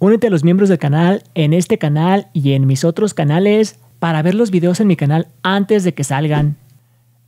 Únete a los miembros del canal en este canal y en mis otros canales para ver los videos en mi canal antes de que salgan.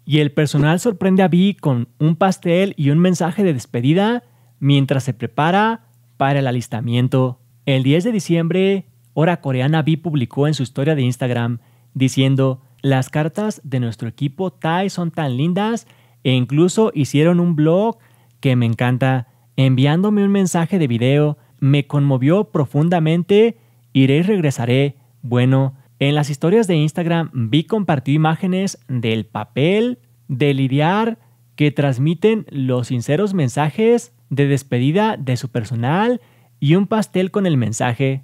Y el personal sorprende a Vi con un pastel y un mensaje de despedida mientras se prepara para el alistamiento. El 10 de diciembre, Hora Coreana Vi publicó en su historia de Instagram diciendo, las cartas de nuestro equipo TAI son tan lindas e incluso hicieron un blog que me encanta, enviándome un mensaje de video. Me conmovió profundamente. Iré y regresaré. Bueno, en las historias de Instagram vi compartir imágenes del papel de lidiar que transmiten los sinceros mensajes de despedida de su personal y un pastel con el mensaje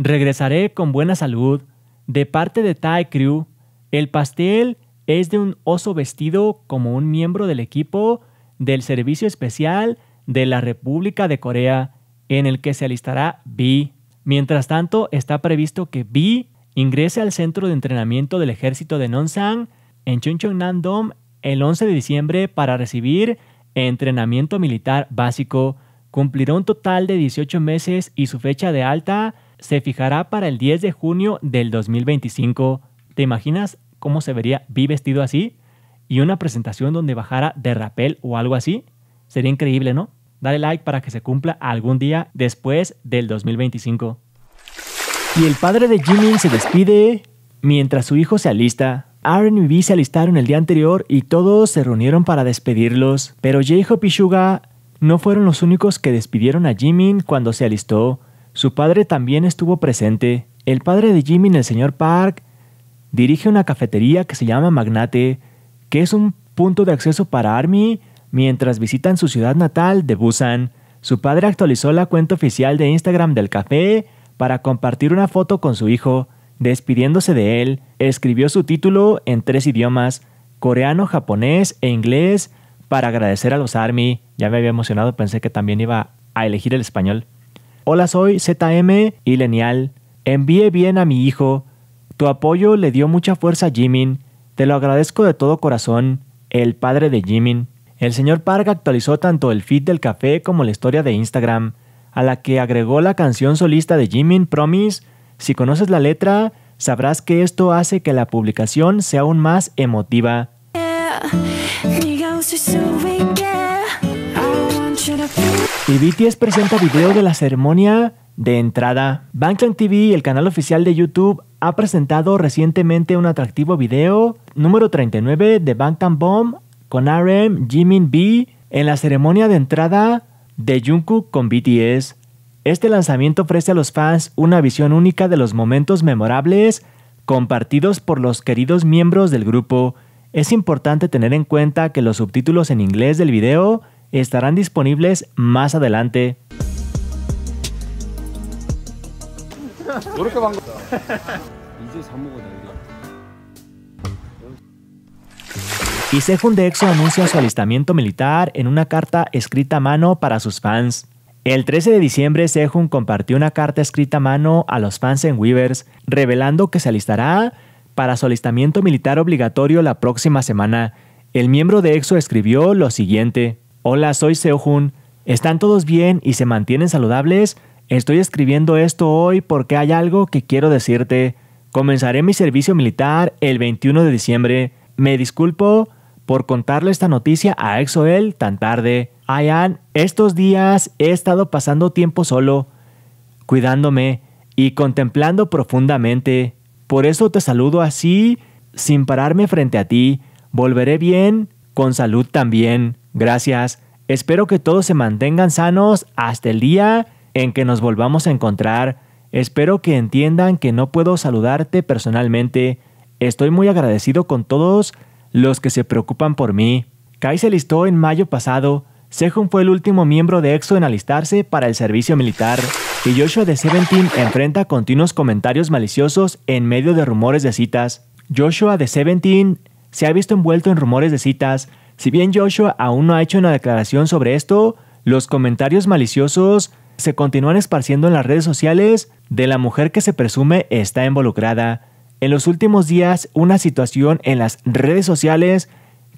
Regresaré con buena salud de parte de Thai Crew. El pastel es de un oso vestido como un miembro del equipo del Servicio Especial de la República de Corea, en el que se alistará B. Mientras tanto, está previsto que B ingrese al centro de entrenamiento del ejército de Nonsan en Chungcheongnam-dong el 11 de diciembre para recibir entrenamiento militar básico. Cumplirá un total de 18 meses y su fecha de alta se fijará para el 10 de junio del 2025. ¿Te imaginas cómo se vería Vi vestido así y una presentación donde bajara de rapel o algo así. Sería increíble, ¿no? Dale like para que se cumpla algún día después del 2025. Y el padre de Jimmy se despide mientras su hijo se alista. Aaron y Vi se alistaron el día anterior y todos se reunieron para despedirlos, pero J-Hope no fueron los únicos que despidieron a Jimin cuando se alistó. Su padre también estuvo presente. El padre de Jimin, el señor Park, Dirige una cafetería que se llama Magnate, que es un punto de acceso para Army mientras visitan su ciudad natal de Busan. Su padre actualizó la cuenta oficial de Instagram del café para compartir una foto con su hijo. Despidiéndose de él, escribió su título en tres idiomas, coreano, japonés e inglés, para agradecer a los ARMY. Ya me había emocionado, pensé que también iba a elegir el español. Hola, soy ZM y Lenial. Envié bien a mi hijo. Tu apoyo le dio mucha fuerza a Jimin. Te lo agradezco de todo corazón, el padre de Jimin. El señor Park actualizó tanto el feed del café como la historia de Instagram, a la que agregó la canción solista de Jimin Promise. Si conoces la letra, sabrás que esto hace que la publicación sea aún más emotiva. Y BTS presenta video de la ceremonia de entrada. Bangtan TV, el canal oficial de YouTube, ha presentado recientemente un atractivo video número 39 de Bangtan Bomb con RM, Jimin B en la ceremonia de entrada de Jungkook con BTS. Este lanzamiento ofrece a los fans una visión única de los momentos memorables compartidos por los queridos miembros del grupo. Es importante tener en cuenta que los subtítulos en inglés del video estarán disponibles más adelante. Y Sehun de EXO anuncia su alistamiento militar en una carta escrita a mano para sus fans. El 13 de diciembre, Sehun compartió una carta escrita a mano a los fans en Weavers, revelando que se alistará para su alistamiento militar obligatorio la próxima semana. El miembro de EXO escribió lo siguiente. Hola, soy Sehun. ¿Están todos bien y se mantienen saludables? Estoy escribiendo esto hoy porque hay algo que quiero decirte. Comenzaré mi servicio militar el 21 de diciembre. Me disculpo por contarle esta noticia a Exoel tan tarde. Ayan, estos días he estado pasando tiempo solo, cuidándome y contemplando profundamente. Por eso te saludo así, sin pararme frente a ti. Volveré bien, con salud también. Gracias. Espero que todos se mantengan sanos hasta el día en que nos volvamos a encontrar, espero que entiendan que no puedo saludarte personalmente. Estoy muy agradecido con todos los que se preocupan por mí. Kai se listó en mayo pasado. Sehun fue el último miembro de EXO en alistarse para el servicio militar. Y Joshua de Seventeen enfrenta continuos comentarios maliciosos en medio de rumores de citas. Joshua de Seventeen se ha visto envuelto en rumores de citas. Si bien Joshua aún no ha hecho una declaración sobre esto, los comentarios maliciosos se continúan esparciendo en las redes sociales de la mujer que se presume está involucrada. En los últimos días, una situación en las redes sociales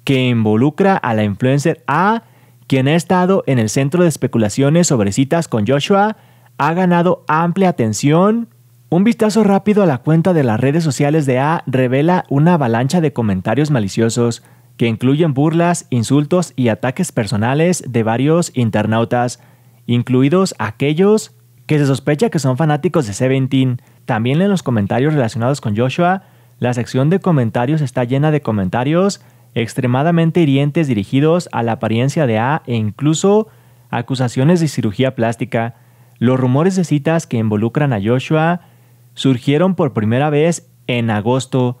que involucra a la influencer A, quien ha estado en el centro de especulaciones sobre citas con Joshua, ha ganado amplia atención. Un vistazo rápido a la cuenta de las redes sociales de A revela una avalancha de comentarios maliciosos, que incluyen burlas, insultos y ataques personales de varios internautas incluidos aquellos que se sospecha que son fanáticos de Seventeen. También en los comentarios relacionados con Joshua, la sección de comentarios está llena de comentarios extremadamente hirientes dirigidos a la apariencia de A e incluso acusaciones de cirugía plástica. Los rumores de citas que involucran a Joshua surgieron por primera vez en agosto.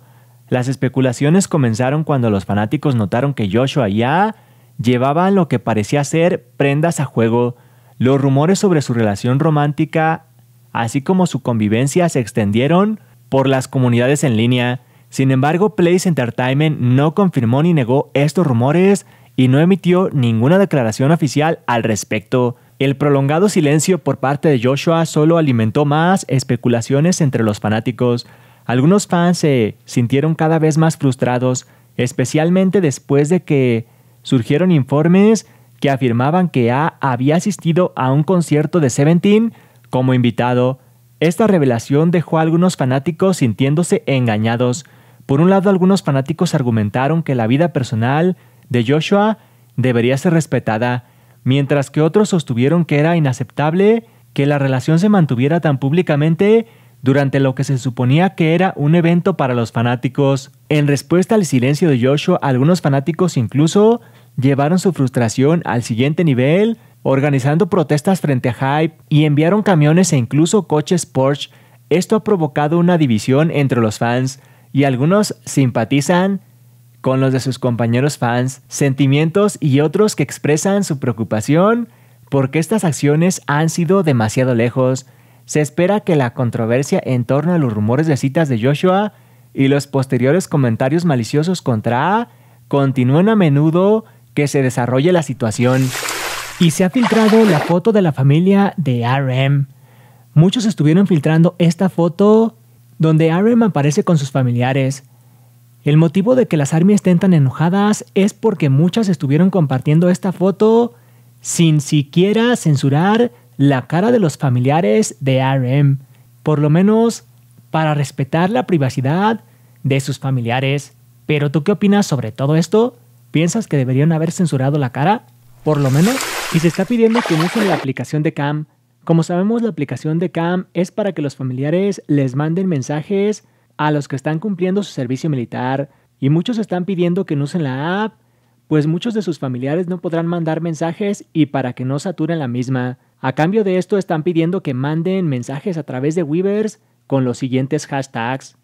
Las especulaciones comenzaron cuando los fanáticos notaron que Joshua y A llevaban lo que parecía ser prendas a juego. Los rumores sobre su relación romántica, así como su convivencia, se extendieron por las comunidades en línea. Sin embargo, Place Entertainment no confirmó ni negó estos rumores y no emitió ninguna declaración oficial al respecto. El prolongado silencio por parte de Joshua solo alimentó más especulaciones entre los fanáticos. Algunos fans se sintieron cada vez más frustrados, especialmente después de que surgieron informes que afirmaban que A había asistido a un concierto de Seventeen como invitado. Esta revelación dejó a algunos fanáticos sintiéndose engañados. Por un lado, algunos fanáticos argumentaron que la vida personal de Joshua debería ser respetada, mientras que otros sostuvieron que era inaceptable que la relación se mantuviera tan públicamente durante lo que se suponía que era un evento para los fanáticos. En respuesta al silencio de Joshua, algunos fanáticos incluso llevaron su frustración al siguiente nivel, organizando protestas frente a Hype y enviaron camiones e incluso coches Porsche. Esto ha provocado una división entre los fans y algunos simpatizan con los de sus compañeros fans, sentimientos y otros que expresan su preocupación porque estas acciones han sido demasiado lejos. Se espera que la controversia en torno a los rumores de citas de Joshua y los posteriores comentarios maliciosos contra A continúen a menudo que se desarrolle la situación. Y se ha filtrado la foto de la familia de RM. Muchos estuvieron filtrando esta foto donde RM aparece con sus familiares. El motivo de que las ARMY estén tan enojadas es porque muchas estuvieron compartiendo esta foto sin siquiera censurar la cara de los familiares de RM, por lo menos para respetar la privacidad de sus familiares. Pero tú qué opinas sobre todo esto? ¿Piensas que deberían haber censurado la cara? Por lo menos. Y se está pidiendo que usen la aplicación de Cam. Como sabemos, la aplicación de Cam es para que los familiares les manden mensajes a los que están cumpliendo su servicio militar. Y muchos están pidiendo que no usen la app, pues muchos de sus familiares no podrán mandar mensajes y para que no saturen la misma. A cambio de esto, están pidiendo que manden mensajes a través de Weavers con los siguientes hashtags.